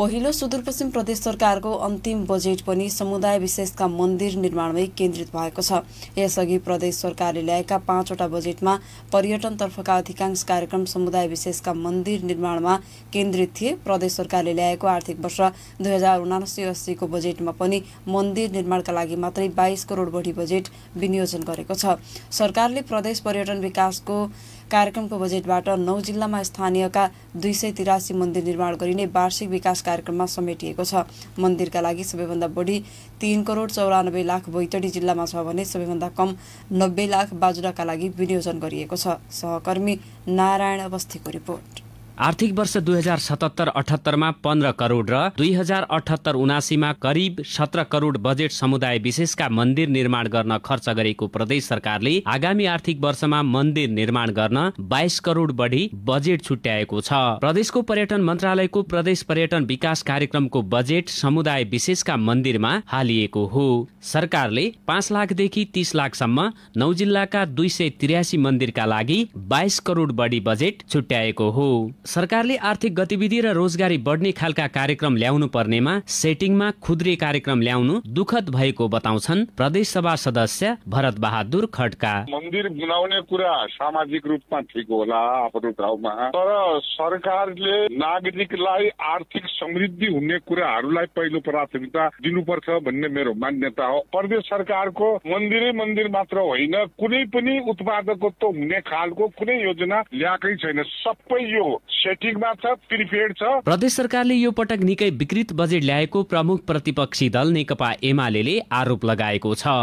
पहिलो सुदूरपश्चिम प्रदेश सरकारको अन्तिम बजेट पनि समुदाय विशेषका मन्दिर निर्माणमै केन्द्रित भएको छ यसअघि प्रदेश सरकारले ल्याएका पाँचवटा बजेटमा पर्यटनतर्फका अधिकांश कार्यक्रम समुदाय विशेषका मन्दिर निर्माणमा केन्द्रित थिए प्रदेश सरकारले ल्याएको आर्थिक वर्ष दुई हजार उनासी अस्सीको बजेटमा पनि मन्दिर निर्माणका लागि मात्रै बाइस करोड बढी बजेट विनियोजन गरेको छ सरकारले प्रदेश पर्यटन विकासको कार्यक्रमको बजेटबाट नौ जिल्लामा स्थानीयका दुई सय तिरासी मन्दिर निर्माण गरिने वार्षिक विकास कार्यक्रममा समेटिएको छ मन्दिरका लागि सबैभन्दा बढी तिन करोड चौरानब्बे लाख बैतडी जिल्लामा छ भने सबैभन्दा कम नब्बे लाख बाजुराका लागि विनियोजन गरिएको छ सहकर्मी नारायण अवस्थीको रिपोर्ट आर्थिक वर्ष दुई हजार सतहत्तर अठहत्तरमा पन्ध्र करोड र दुई हजार अठहत्तर उनासीमा करिब सत्र करोड बजेट समुदाय विशेषका मन्दिर निर्माण गर्न खर्च गरेको प्रदेश सरकारले आगामी आर्थिक वर्षमा मन्दिर निर्माण गर्न बाइस करोड बढी बजेट छुट्याएको छ प्रदेशको पर्यटन मन्त्रालयको प्रदेश पर्यटन विकास कार्यक्रमको बजेट समुदाय विशेषका मन्दिरमा हालिएको हो सरकारले पाँच लाखदेखि तीस लाखसम्म नौ जिल्लाका दुई सय त्रियासी मन्दिरका लागि बाइस करोड बढी बजेट छुट्याएको हो सरकारले आर्थिक गतिविधि र रोजगारी बढ्ने खालका कार्यक्रम ल्याउनु पर्नेमा सेटिङमा खुद्रे कार्यक्रम ल्याउनु दुखद भएको बताउँछन् प्रदेश सभा सदस्य भरत बहादुर खड्का मन्दिर बनाउने कुरा सामाजिक रूपमा ठिक होला आफ्नो ठाउँमा तर सरकारले नागरिकलाई आर्थिक समृद्धि हुने कुराहरूलाई पहिलो प्राथमिकता दिनुपर्छ भन्ने मेरो मान्यता हो प्रदेश सरकारको मन्दिरै मन्दिर मात्र होइन कुनै पनि उत्पादकत्व हुने खालको कुनै योजना ल्याएकै छैन सबै यो सेटिङमा छ प्रिपेड छ प्रदेश सरकारले यो पटक निकै विकृत बजेट ल्याएको प्रमुख प्रतिपक्षी दल नेकपा एमाले आरोप लगाएको छ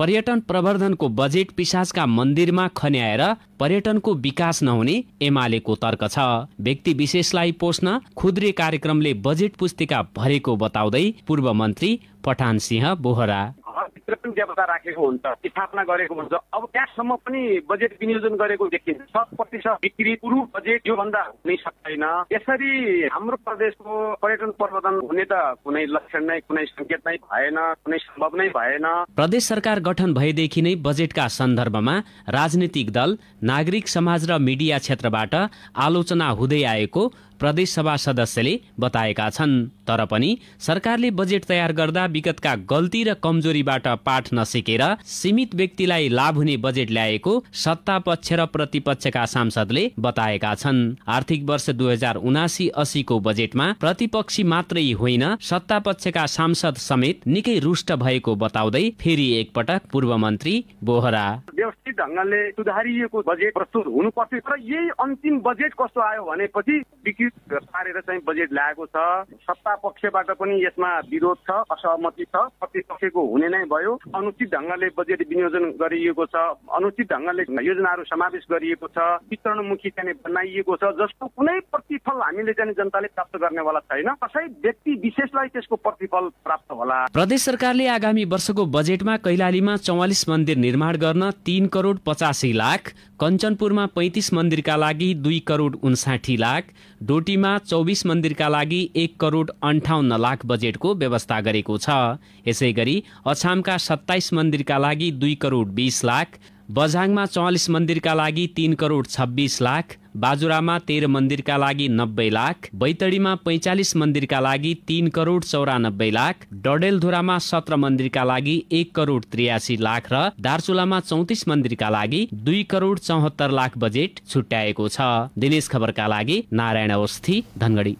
पर्यटन प्रवर्धनको बजेट पिसाजका मन्दिरमा खन्याएर पर्यटनको विकास नहुने एमालेको तर्क छ व्यक्ति विशेषलाई पोस्न खुद्रे कार्यक्रमले बजेट पुस्तिका भरेको बताउँदै पूर्व मन्त्री पठान सिंह बोहरा घरभित्र पनि देवता राखेको हुन्छ स्थापना गरेको हुन्छ अब त्यहाँसम्म पनि बजेट विनियोजन गरेको देखिन्छ शत प्रतिशत बिक्री पुरु बजेट योभन्दा हुनै सक्दैन यसरी हाम्रो प्रदेशको पर्यटन प्रवर्धन हुने त कुनै लक्षण नै कुनै सङ्केत नै भएन कुनै सम्भव नै भएन प्रदेश सरकार गठन भएदेखि नै बजेटका सन्दर्भमा राजनीतिक दल नागरिक समाज र मिडिया क्षेत्रबाट आलोचना हुँदै आएको प्रदेशसभा सदस्यले बताएका छन् तर पनि सरकारले बजेट तयार गर्दा विगतका गल्ती र कमजोरीबाट पाठ नसिकेर सीमित व्यक्तिलाई लाभ हुने बजेट ल्याएको सत्ता पक्ष र प्रतिपक्षका सांसदले बताएका छन् आर्थिक वर्ष दुई हजार उनासी असीको बजेटमा प्रतिपक्षी मात्रै होइन सत्ता पक्षका सांसद समेत निकै रुष्ट भएको बताउँदै फेरि एकपटक पूर्व मन्त्री बोहरा व्यवस्थित ढङ्गले सुधारिएको बजेट प्रस्तुत हुनुपर्थ्यो तर यही अन्तिम बजेट कस्तो आयो भनेपछि विस्तृत पारेर चाहिँ बजेट ल्याएको छ सत्ता पक्षबाट पनि यसमा विरोध छ असहमति छ प्रतिपक्षको हुने नै भयो अनुचित ढङ्गले बजेट विनियोजन गरिएको छ अनुचित ढङ्गले योजनाहरू समावेश गरिएको छ चित्रणमुखी चाहिँ बनाइएको छ जसको कुनै प्रतिफल हामीले चाहिँ जनताले प्राप्त गर्नेवाला छैन कसै व्यक्ति विशेषलाई त्यसको प्रतिफल प्राप्त होला प्रदेश सरकारले आगामी वर्षको बजेटमा कैलालीमा चौवालिस मन्दिर निर्माण गर्न तीन करोड पचासी लाख कञ्चनपुरमा पैँतिस मन्दिरका लागि दुई करोड उन्साठी लाख डोटीमा चौबिस मन्दिरका लागि एक करोड अन्ठाउन्न लाख बजेटको व्यवस्था गरेको छ यसै गरी अछामका सत्ताइस मन्दिरका लागि दुई करोड बिस लाख बझाङमा चौवालिस मन्दिरका लागि तिन करोड छब्बिस लाख बाजुरामा तेह्र मन्दिरका लागि नब्बे लाख बैतडीमा पैँचालिस मन्दिरका लागि तिन करोड चौरानब्बे लाख डडेलधुरामा सत्र मन्दिरका लागि एक करोड त्रियासी लाख र दार्चुलामा चौतिस मन्दिरका लागि दुई करोड चौहत्तर लाख बजेट छुट्याएको छ दिनेश खबरका लागि नारायण अवस्थी धनगढी